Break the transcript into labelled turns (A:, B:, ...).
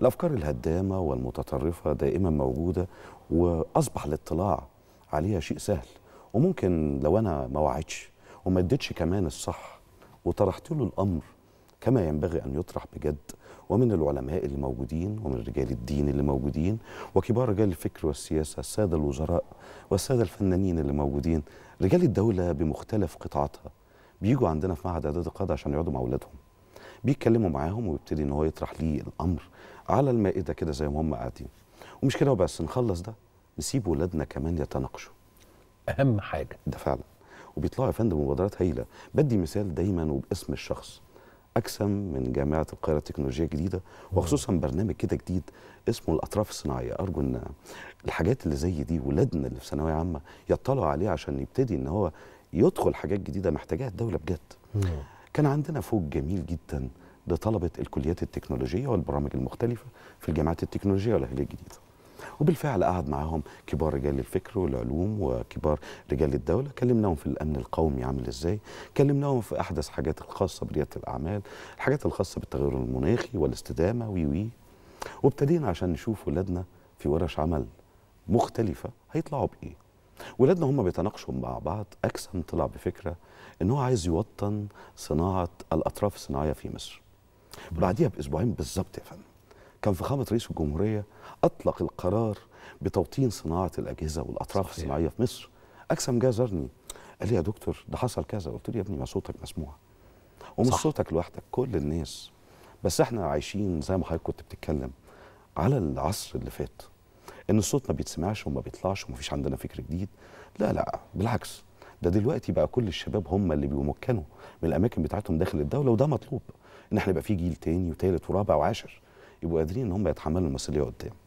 A: الأفكار الهدامة والمتطرفة دائما موجودة وأصبح الاطلاع عليها شيء سهل وممكن لو أنا ما وعدتش وما اديتش كمان الصح وطرحت له الأمر كما ينبغي أن يطرح بجد ومن العلماء اللي موجودين ومن رجال الدين اللي موجودين وكبار رجال الفكر والسياسة السادة الوزراء والسادة الفنانين اللي موجودين رجال الدولة بمختلف قطاعاتها بيجوا عندنا في معهد إعداد القاده عشان يقعدوا مع أولادهم بيتكلموا معاهم ويبتدي ان هو يطرح لي الامر على المائده كده زي ما هم قاعدين ومش كده وبس نخلص ده نسيب ولادنا كمان يتناقشوا اهم حاجه ده فعلا وبيطلعوا يا فندم مبادرات هايله بدي مثال دايما وباسم الشخص أكسم من جامعه القاهره التكنولوجيه الجديده وخصوصا برنامج كده جديد اسمه الاطراف الصناعيه ارجو ان الحاجات اللي زي دي ولادنا اللي في ثانويه عامه يطلعوا عليه عشان يبتدي ان هو يدخل حاجات جديده محتاجاها الدوله بجد كان عندنا فوج جميل جدا لطلبة الكليات التكنولوجية والبرامج المختلفة في الجامعات التكنولوجية والأهلية الجديدة وبالفعل قعد معاهم كبار رجال الفكر والعلوم وكبار رجال الدولة كلمناهم في الأمن القومي عامل إزاي كلمناهم في أحدث حاجات الخاصة بريادة الأعمال الحاجات الخاصة بالتغير المناخي والاستدامة وي وي وابتدينا عشان نشوف ولادنا في ورش عمل مختلفة هيطلعوا بإيه ولادنا هم بيتناقشوا مع بعض أكسن طلع بفكرة إن هو عايز يوطن صناعة الأطراف الصناعية في مصر بعديها باسبوعين بالظبط يا فندم كان فخامه رئيس الجمهوريه اطلق القرار بتوطين صناعه الاجهزه والاطراف صحيح. الصناعيه في مصر اجسم جه زارني قال لي يا دكتور ده حصل كذا قلت له يا ابني ما صوتك مسموع ومش صح. صوتك لوحدك كل الناس بس احنا عايشين زي ما حضرتك كنت بتتكلم على العصر اللي فات ان الصوت ما بيتسمعش وما بيطلعش ومفيش عندنا فكر جديد لا لا بالعكس ده دلوقتي بقى كل الشباب هم اللي بيمكنوا من الاماكن بتاعتهم داخل الدوله وده مطلوب ان احنا يبقى في جيل تاني وتالت ورابع وعاشر يبقوا قادرين ان هم يتحملوا المسؤوليه قدام